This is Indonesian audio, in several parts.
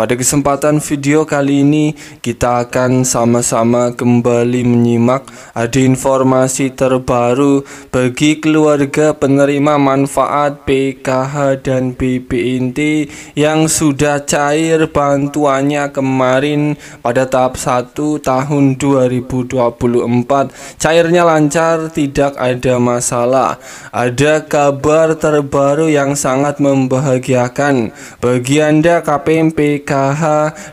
Pada kesempatan video kali ini kita akan sama-sama kembali menyimak ada informasi terbaru bagi keluarga penerima manfaat PKH dan BPNT yang sudah cair bantuannya kemarin pada tahap 1 tahun 2024 cairnya lancar tidak ada masalah ada kabar terbaru yang sangat membahagiakan bagi Anda KPM PKH PKH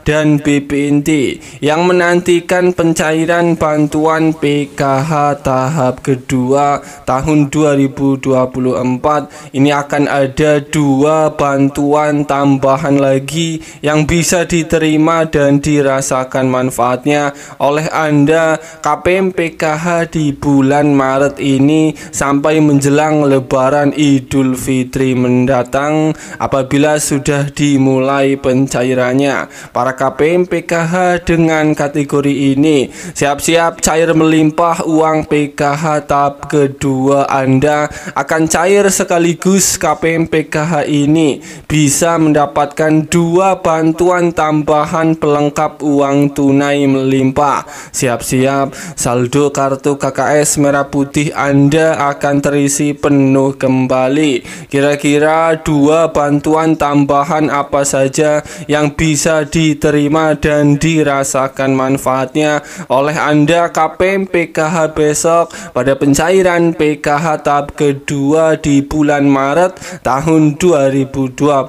dan BPNT yang menantikan pencairan bantuan PKH tahap kedua tahun 2024 ini akan ada dua bantuan tambahan lagi yang bisa diterima dan dirasakan manfaatnya oleh Anda KPM PKH di bulan Maret ini sampai menjelang lebaran Idul Fitri mendatang apabila sudah dimulai pencairan Kiranya para KPM PKH dengan kategori ini siap-siap cair melimpah uang PKH tahap kedua Anda akan cair sekaligus KPM PKH ini bisa mendapatkan dua bantuan tambahan pelengkap uang tunai melimpah. Siap-siap saldo kartu KKS merah putih Anda akan terisi penuh kembali. Kira-kira dua bantuan tambahan apa saja yang yang bisa diterima dan dirasakan manfaatnya oleh Anda KPM PKH besok pada pencairan PKH tahap kedua di bulan Maret tahun 2024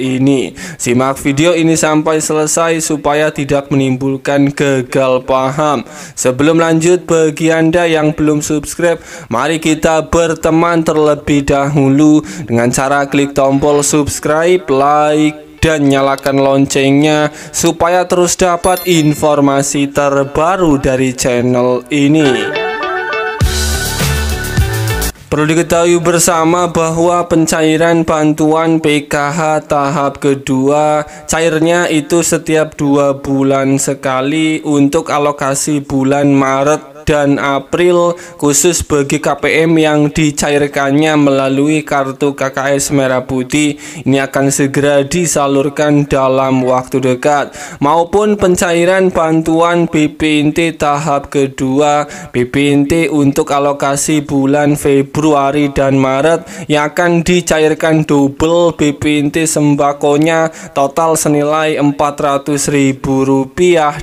ini. Simak video ini sampai selesai supaya tidak menimbulkan gagal paham. Sebelum lanjut bagi Anda yang belum subscribe, mari kita berteman terlebih dahulu dengan cara klik tombol subscribe, like, dan nyalakan loncengnya supaya terus dapat informasi terbaru dari channel ini. Perlu diketahui bersama bahwa pencairan bantuan PKH tahap kedua cairnya itu setiap dua bulan sekali untuk alokasi bulan Maret dan April khusus bagi KPM yang dicairkannya melalui kartu KKS Merah Putih ini akan segera disalurkan dalam waktu dekat maupun pencairan bantuan BPNT tahap kedua BPNT untuk alokasi bulan Februari dan Maret yang akan dicairkan double BPNT sembakonya total senilai Rp400.000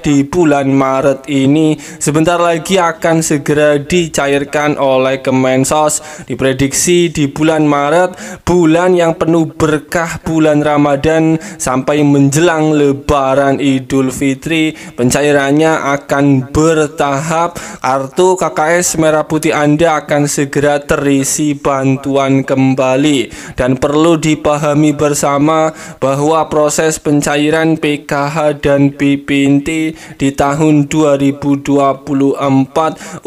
di bulan Maret ini sebentar lagi akan akan segera dicairkan oleh Kemensos. Diprediksi di bulan Maret, bulan yang penuh berkah bulan Ramadan sampai menjelang Lebaran Idul Fitri, pencairannya akan bertahap. Kartu KKS Merah Putih Anda akan segera terisi bantuan kembali dan perlu dipahami bersama bahwa proses pencairan PKH dan BPNT di tahun 2024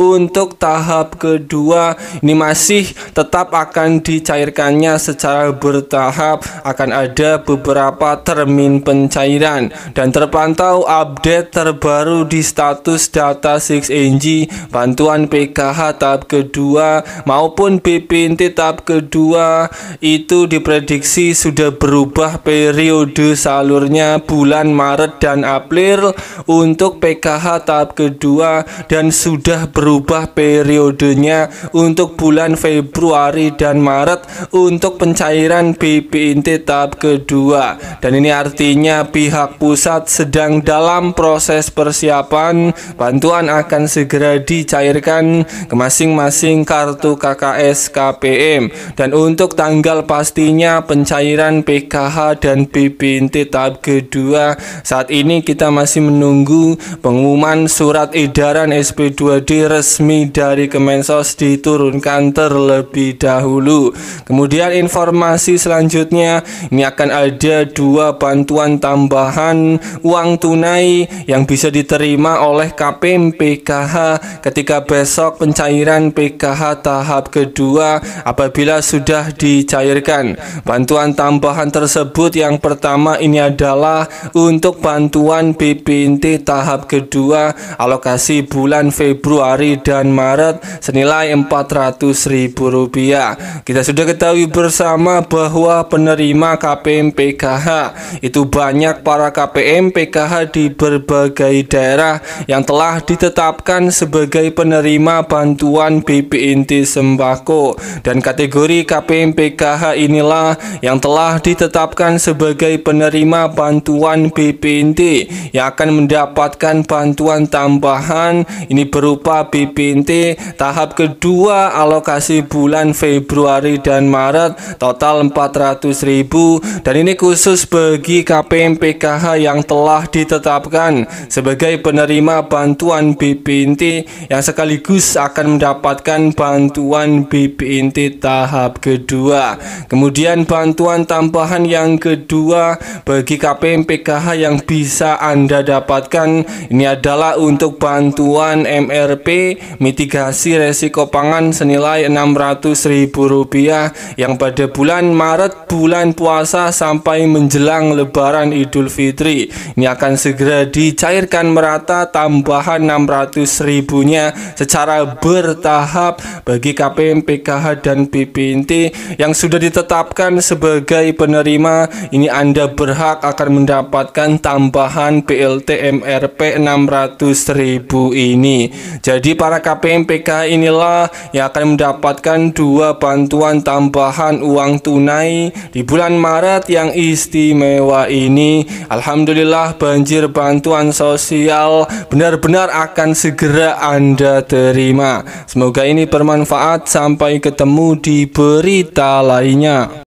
untuk tahap kedua ini masih tetap akan dicairkannya secara bertahap akan ada beberapa termin pencairan dan terpantau update terbaru di status data 6NG bantuan PKH tahap kedua maupun BPNT tahap kedua itu diprediksi sudah berubah periode salurnya bulan Maret dan April untuk PKH tahap kedua dan sudah sudah berubah periodenya untuk bulan Februari dan Maret untuk pencairan BPNT tahap kedua dan ini artinya pihak pusat sedang dalam proses persiapan bantuan akan segera dicairkan ke masing-masing kartu KKS KPM dan untuk tanggal pastinya pencairan PKH dan BPNT tahap kedua saat ini kita masih menunggu pengumuman surat edaran SP2 2 resmi dari Kemensos diturunkan terlebih dahulu. Kemudian informasi selanjutnya ini akan ada dua bantuan tambahan uang tunai yang bisa diterima oleh KPM PKH ketika besok pencairan PKH tahap kedua apabila sudah dicairkan. Bantuan tambahan tersebut yang pertama ini adalah untuk bantuan BPNT tahap kedua alokasi bulan Februari Februari dan Maret senilai Rp400.000. Kita sudah ketahui bersama bahwa penerima KPM PKH itu banyak para KPM PKH di berbagai daerah yang telah ditetapkan sebagai penerima bantuan BPNT sembako dan kategori KPM PKH inilah yang telah ditetapkan sebagai penerima bantuan BPNT yang akan mendapatkan bantuan tambahan ini berupa berupa BPNT tahap kedua alokasi bulan Februari dan Maret total 400.000 dan ini khusus bagi KPM PKH yang telah ditetapkan sebagai penerima bantuan BPNT yang sekaligus akan mendapatkan bantuan BPNT tahap kedua kemudian bantuan tambahan yang kedua bagi KPM PKH yang bisa Anda dapatkan ini adalah untuk bantuan ML MPRP mitigasi resiko pangan senilai Rp600.000 yang pada bulan Maret bulan puasa sampai menjelang lebaran Idul Fitri. Ini akan segera dicairkan merata tambahan 600.000-nya secara bertahap bagi KPM PKH dan PPNT yang sudah ditetapkan sebagai penerima. Ini Anda berhak akan mendapatkan tambahan PLT MRP 600.000 ini. Jadi para KPM PK inilah yang akan mendapatkan dua bantuan tambahan uang tunai di bulan Maret yang istimewa ini. Alhamdulillah banjir bantuan sosial benar-benar akan segera Anda terima. Semoga ini bermanfaat. Sampai ketemu di berita lainnya.